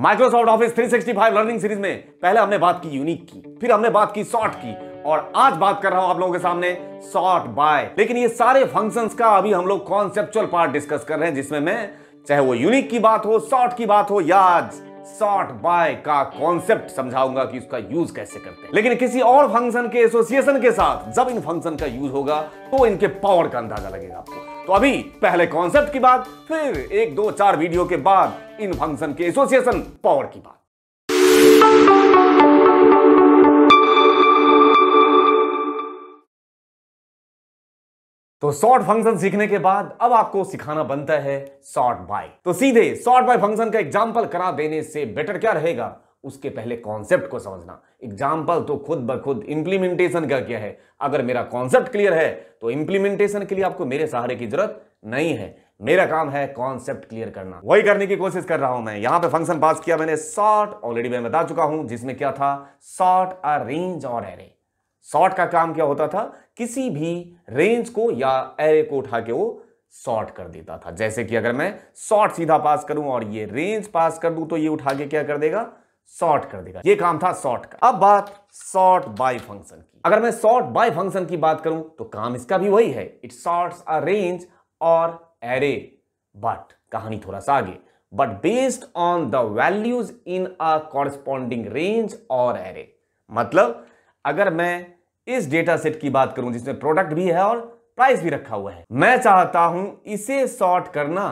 Microsoft office 365 learning series में पहले हमने बात की यूनिक की फिर हमने बात की शॉर्ट की और आज बात कर रहा हूं आप लोगों के सामने शॉर्ट बाय लेकिन ये सारे फंक्शंस का अभी हम लोग कॉन्सेप्चुअल पार्ट डिस्कस कर रहे हैं जिसमें मैं चाहे वो यूनिक की बात हो शॉर्ट की बात हो या आज सॉर्ट बाय का कॉन्सेप्ट समझाऊंगा कि उसका यूज कैसे करते हैं लेकिन किसी और फंक्शन के एसोसिएशन के साथ जब इन फंक्शन का यूज होगा तो इनके पावर का अंदाजा लगेगा आपको तो अभी पहले कॉन्सेप्ट की बात फिर एक दो चार वीडियो के बाद इन फंक्शन के एसोसिएशन पावर की बात तो सॉर्ट फंक्शन सीखने के बाद अब आपको सिखाना बनता है सॉर्ट बाय तो सीधे सॉर्ट बाय फंक्शन का एग्जाम्पल करा देने से बेटर क्या रहेगा उसके पहले कॉन्सेप्ट को समझना एग्जाम्पल तो खुद ब खुद इंप्लीमेंटेशन का क्या है अगर मेरा कॉन्सेप्ट क्लियर है तो इंप्लीमेंटेशन के लिए आपको मेरे सहारे की जरूरत नहीं है मेरा काम है कॉन्सेप्ट क्लियर करना वही करने की कोशिश कर रहा हूं मैं यहां पे फंक्शन पास किया मैंने सॉर्ट ऑलरेडी मैं बता चुका हूं जिसमें क्या था सॉर्ट अ रेंज और एरे सॉर्ट का काम क्या होता था किसी भी रेंज को या एरे को उठा के वो सॉर्ट कर देता था जैसे कि अगर मैं सॉर्ट सीधा पास करूं और ये रेंज पास कर दूं तो ये उठा के क्या कर देगा सॉर्ट कर देगा ये काम था सॉर्ट का अब बात सॉर्ट बाय फंक्शन की अगर मैं सॉर्ट बाय फंक्शन की बात करूं तो काम इसका भी वही है इट सॉर्ट्स अ रेंज और एरे बट कहानी थोड़ा सा आगे but based on the values in a corresponding range और एरे मतलब अगर मैं इस डेटा सेट की बात करूं जिसमें प्रोडक्ट भी है और प्राइस भी रखा हुआ है मैं चाहता हूं इसे सॉर्ट करना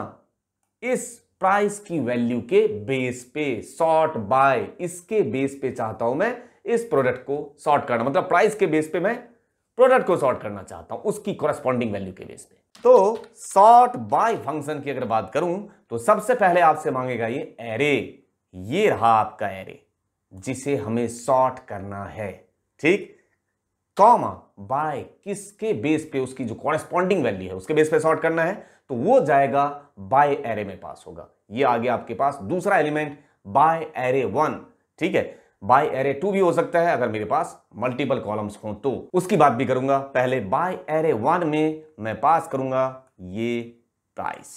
इस प्राइस की वैल्यू के बेस पे सॉर्ट बाय इसके बेस पे चाहता हूं मैं इस प्रोडक्ट को सॉर्ट करना मतलब प्राइस के बेस पे मैं प्रोडक्ट को सॉर्ट करना चाहता हूं उसकी कोरस्पॉन्डिंग वैल्यू के बेस पे तो सॉर्ट बाय फंक्शन की अगर बात करूं तो सबसे पहले आपसे मांगेगा ये एरे ये रहा आपका एरे जिसे हमें सॉर्ट करना है ठीक कॉमा बाय किसके बेस पे उसकी जो कॉरेस्पॉन्डिंग वैल्यू है उसके बेस पे सॉर्ट करना है तो वो जाएगा बाय एरे में पास होगा ये आ गया आपके पास दूसरा एलिमेंट बाय एरे वन ठीक है बाय एरे टू भी हो सकता है अगर मेरे पास मल्टीपल कॉलम्स हो तो उसकी बात भी करूंगा पहले बाय एरे वन में मैं पास करूंगा ये प्राइस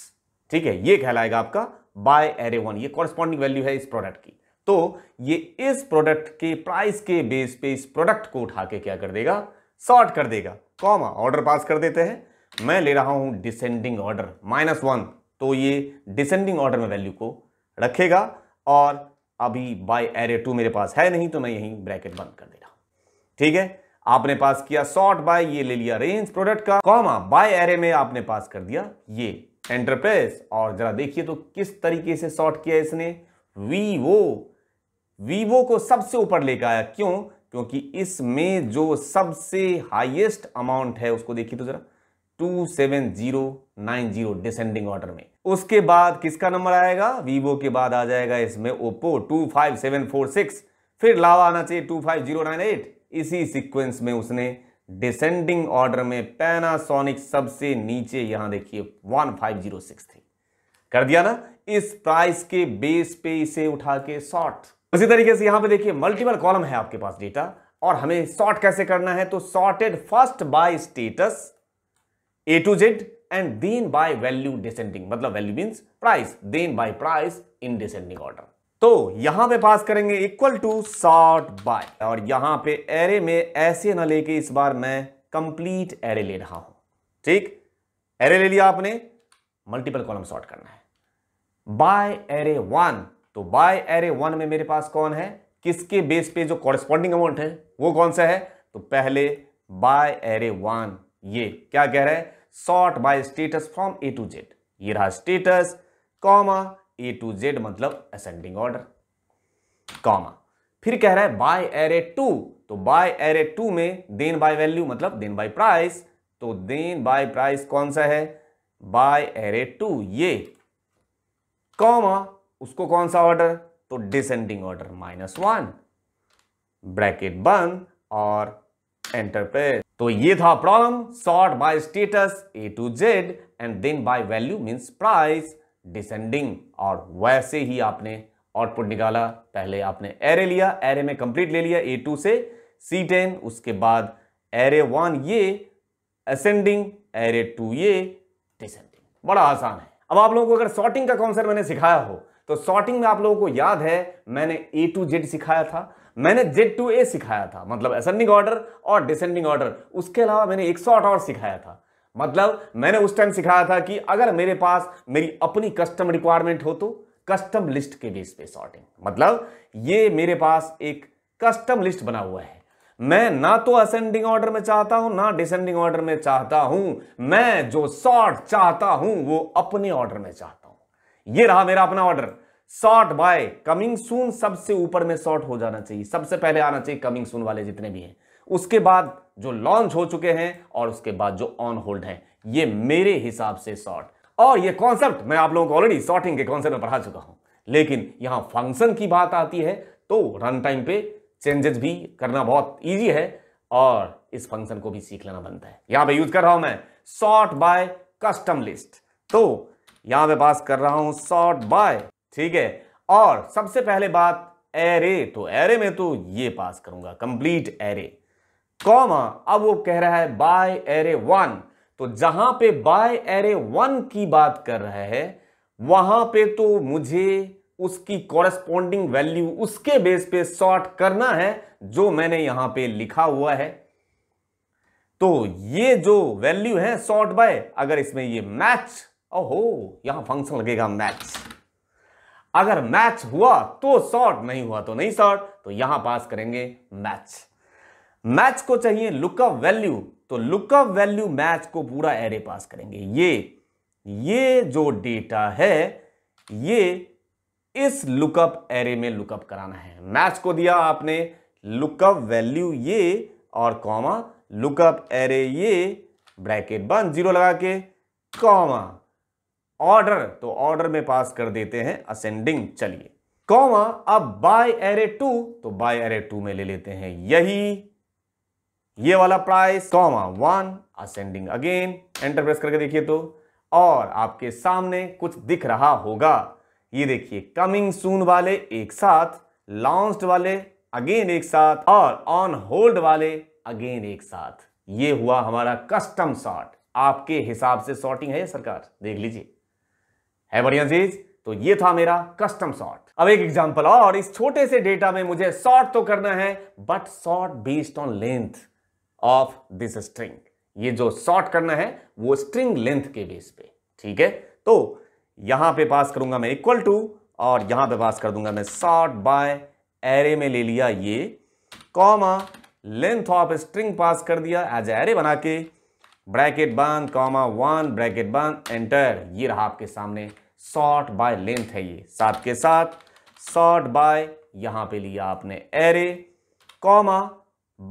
ठीक है ये कहलाएगा आपका बाय एरे वन ये कॉरेस्पॉन्डिंग वैल्यू है इस प्रोडक्ट की तो ये इस प्रोडक्ट के प्राइस के बेस पे इस प्रोडक्ट को उठा के क्या कर देगा शॉर्ट कर देगा कॉमा ऑर्डर पास कर देते हैं मैं ले रहा हूं डिसेंडिंग ऑर्डर माइनस वन तो ये डिसेंडिंग ऑर्डर में वैल्यू को रखेगा और अभी बाय एरे टू मेरे पास है नहीं तो मैं यहीं ब्रैकेट बंद कर दे रहा हूं ठीक है आपने पास किया शॉर्ट बाय ये ले लिया रेंज प्रोडक्ट का कॉमा बाय एरे में आपने पास कर दिया ये एंटरप्रेस और जरा देखिए तो किस तरीके से शॉर्ट किया इसने वी वो वीवो को सबसे ऊपर लेकर आया क्यों क्योंकि इसमें जो सबसे हाईएस्ट अमाउंट है उसको देखिए तो जरा 27090 डिसेंडिंग ऑर्डर में उसके बाद किसका नंबर आएगा वीवो के बाद आ जाएगा इसमें ओप्पो 25746 फिर लावा आना चाहिए 25098 इसी सीक्वेंस में उसने डिसेंडिंग ऑर्डर में पैनासोनिक सबसे नीचे यहां देखिए वन फाइव थी कर दिया ना इस प्राइस के बेस पे इसे उठा के शॉर्ट उसी तरीके से यहां पे देखिए मल्टीपल कॉलम है आपके पास डेटा और हमें सॉर्ट कैसे करना है तो sorted first by status A to Z and then by value descending मतलब value mean price then by price in descending order तो यहां पे पास करेंगे इक्वल टू सॉर्ट बाय और यहां पे एरे में ऐसे ना लेके इस बार मैं कंप्लीट एरे ले रहा हूं ठीक एरे ले लिया आपने मल्टीपल कॉलम सॉर्ट करना है बाय एरे वन तो बाय एरे वन में मेरे पास कौन है किसके बेस पे जो कॉरेस्पॉन्डिंग अमाउंट है वो कौन सा है तो पहले बाय एरे वन ये क्या कह रहा है sort by status from A to Z ये रहा status comma A to Z मतलब असेंडिंग ऑर्डर कॉमा फिर कह रहा है बाय एरे टू तो बाय एरे टू में देन बाय वैल्यू मतलब देन बाय प्राइस तो देन बाय प्राइस कौन सा है बाय एरे टू ये कॉमा उसको कौन सा ऑर्डर तो descending order minus one bracket बंद और एंटर तो ये था problem sort by status A to Z and then by value means price descending और वैसे ही आपने आउटपुट निकाला पहले आपने एरे लिया एरे में कंप्लीट ले लिया ए टू से सी टेन उसके बाद एरे वन ये असेंडिंग एरे टू ये डिसेंडिंग बड़ा आसान है अब आप लोगों को अगर सॉर्टिंग का कॉन्सेप्ट मैंने सिखाया हो तो सॉर्टिंग में आप लोगों को याद है मैंने ए टू जेड सिखाया था मैंने जेड टू ए सिखाया था मतलब असेंडिंग ऑर्डर और डिसेंडिंग ऑर्डर उसके अलावा मैंने एक शॉर्ट और सिखाया था मतलब मैंने उस टाइम सिखाया था कि अगर मेरे पास मेरी अपनी कस्टम रिक्वायरमेंट हो तो कस्टम लिस्ट के बेस पे सॉर्टिंग मतलब ये मेरे पास एक कस्टम लिस्ट बना हुआ है मैं ना तो असेंडिंग ऑर्डर में चाहता हूं ना डिसेंडिंग ऑर्डर में चाहता हूं मैं जो सॉर्ट चाहता हूं वो अपने ऑर्डर में चाहता हूं ये रहा मेरा अपना order sort by coming soon सबसे ऊपर में शॉर्ट हो जाना चाहिए सबसे पहले आना चाहिए कमिंग सून वाले जितने भी हैं उसके बाद जो लॉन्च हो चुके हैं और उसके बाद जो ऑन होल्ड है ये मेरे हिसाब से शॉर्ट और ये कॉन्सेप्ट मैं आप लोगों को ऑलरेडी शॉर्टिंग के कॉन्सेप्ट में पढ़ा चुका हूं लेकिन यहां फंक्शन की बात आती है तो रन टाइम पे चेंजेस भी करना बहुत ईजी है और इस फंक्शन को भी सीख लेना बनता है यहां पर यूज कर रहा हूं मैं शॉर्ट बाय कस्टम लिस्ट तो यहां मैं पास कर रहा हूं सॉर्ट बाय ठीक है और सबसे पहले बात एरे तो एरे में तो ये पास करूंगा कंप्लीट एरे कॉमा अब वो कह रहा है बाय एरे वन तो जहां पे बाय एरे वन की बात कर रहा है वहां पे तो मुझे उसकी कॉरेस्पॉन्डिंग वैल्यू उसके बेस पे सॉर्ट करना है जो मैंने यहां पे लिखा हुआ है तो ये जो वैल्यू है सॉर्ट बाय अगर इसमें ये मैच ओहो यहां फंक्शन लगेगा मैच अगर मैच हुआ तो शॉर्ट नहीं हुआ तो नहीं शॉर्ट तो यहां पास करेंगे मैच मैच को चाहिए लुकअप वैल्यू तो लुकअप वैल्यू मैच को पूरा एरे पास करेंगे ये ये जो डेटा है ये इस लुकअप एरे में लुकअप कराना है मैच को दिया आपने लुकअप वैल्यू ये और कॉमा लुकअप एरे ये ब्रैकेट बंद जीरो लगा के कॉमा ऑर्डर तो ऑर्डर में पास कर देते हैं असेंडिंग चलिए कौमा अब बाय एरे टू तो बाय एरे टू में ले लेते हैं यही ये वाला price comma one ascending again enter press करके देखिए तो और आपके सामने कुछ दिख रहा होगा ये देखिए कमिंग सून वाले एक साथ लॉन्च वाले अगेन एक साथ और ऑन होल्ड वाले अगेन एक साथ ये हुआ हमारा कस्टम शॉर्ट आपके हिसाब से शॉर्टिंग है सरकार देख लीजिए है बढ़िया चीज तो ये था मेरा कस्टम शॉर्ट अब एक एग्जांपल और इस छोटे से डेटा में मुझे शॉर्ट तो करना है but sort based on length of this string ये जो शॉर्ट करना है वो स्ट्रिंग लेंथ के बेस पे ठीक है तो यहां पे पास करूंगा मैं इक्वल टू और यहां पे पास कर दूंगा मैं शॉर्ट बाय एरे में ले लिया ये comma length of string pass कर दिया एज एरे बना के ब्रैकेट बंद कॉमा वन ब्रैकेट बंद एंटर ये रहा आपके सामने शॉर्ट बाय लेंथ है ये साथ के साथ शॉर्ट बाय यहां पे लिया आपने array comma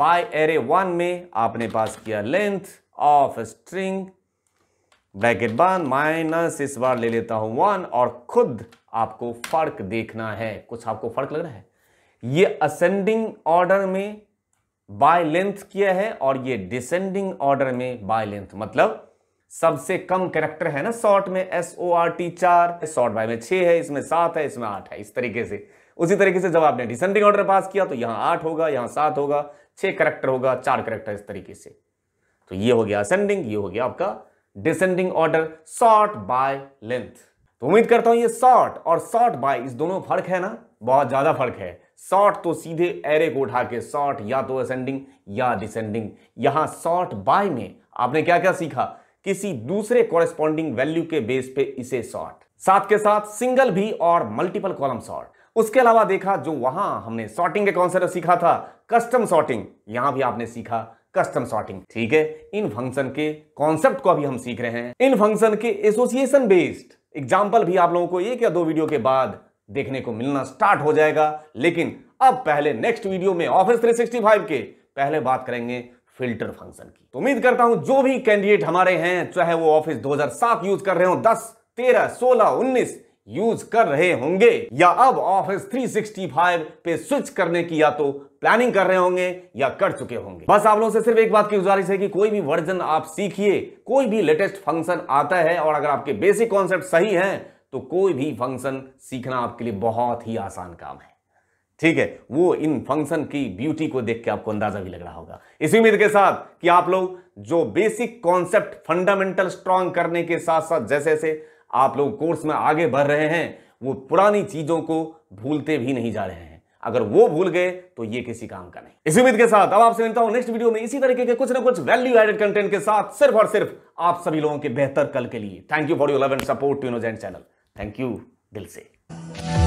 by array one में आपने पास किया लेंथ ऑफ स्ट्रिंग ब्रैकेट बंद माइनस इस बार ले लेता हूं वन और खुद आपको फर्क देखना है कुछ आपको फर्क लग रहा है ये असेंडिंग ऑर्डर में बाय लेंथ किया है और ये डिसेंडिंग ऑर्डर में बाय लेंथ मतलब सबसे कम कैरेक्टर है ना शॉर्ट में एस ओ आर टी चार शॉर्ट बाय में छह है इसमें सात है इसमें आठ है इस तरीके से उसी तरीके से जब आपने डिसेंडिंग ऑर्डर पास किया तो यहां आठ होगा यहां सात होगा छह करेक्टर होगा चार करेक्टर इस तरीके से तो ये हो गया असेंडिंग ये हो गया आपका descending order sort by length तो उम्मीद करता हूं ये शॉर्ट और शॉर्ट बाय इस दोनों फर्क है ना बहुत ज्यादा फर्क है शॉर्ट तो सीधे एरे को उठा के शॉर्ट या तो असेंडिंग या डिसेंडिंग यहां शॉर्ट बाय में आपने क्या क्या सीखा किसी दूसरे कॉरेस्पॉन्डिंग वैल्यू के बेस पे इसे शॉर्ट साथ के साथ सिंगल भी और मल्टीपल कॉलम शॉर्ट उसके अलावा देखा जो वहां हमने शॉर्टिंग के कॉन्सेप्ट सीखा था कस्टम शॉर्टिंग यहां भी आपने सीखा कस्टम शॉर्टिंग ठीक है इन फंक्शन के कॉन्सेप्ट को अभी हम सीख रहे हैं इन फंक्शन के एसोसिएशन बेस्ड एग्जाम्पल भी आप लोगों को एक या दो वीडियो के बाद देखने को मिलना स्टार्ट हो जाएगा लेकिन अब पहले नेक्स्ट वीडियो में ऑफिस 365 के पहले बात करेंगे फिल्टर फंक्शन की तो उम्मीद करता हूं जो भी कैंडिडेट हमारे हैं चाहे वो ऑफिस 2007 यूज कर रहे हो 10, 13, 16, 19 यूज कर रहे होंगे या अब ऑफिस 365 पे स्विच करने की या तो प्लानिंग कर रहे होंगे या कर चुके होंगे बस आप लोगों से सिर्फ एक बात की गुजारिश है कि कोई भी वर्जन आप सीखिए कोई भी लेटेस्ट फंक्शन आता है और अगर आपके बेसिक कॉन्सेप्ट सही हैं तो कोई भी फंक्शन सीखना आपके लिए बहुत ही आसान काम है ठीक है वो इन फंक्शन की ब्यूटी को देख के आपको अंदाजा भी लग रहा होगा इसी उम्मीद के साथ कि आप लोग जो बेसिक कॉन्सेप्ट फंडामेंटल स्ट्रांग करने के साथ साथ जैसे जैसे आप लोग कोर्स में आगे बढ़ रहे हैं वो पुरानी चीजों को भूलते भी नहीं जा रहे हैं अगर वो भूल गए तो ये किसी काम का नहीं इसी उम्मीद के साथ अब आपसे मिलता हूं नेक्स्ट वीडियो में इसी तरीके के कुछ ना कुछ वैल्यू एडेड कंटेंट के साथ सिर्फ और सिर्फ आप सभी लोगों के बेहतर कल के लिए thank you for you love and support to innocent channel thank you दिल से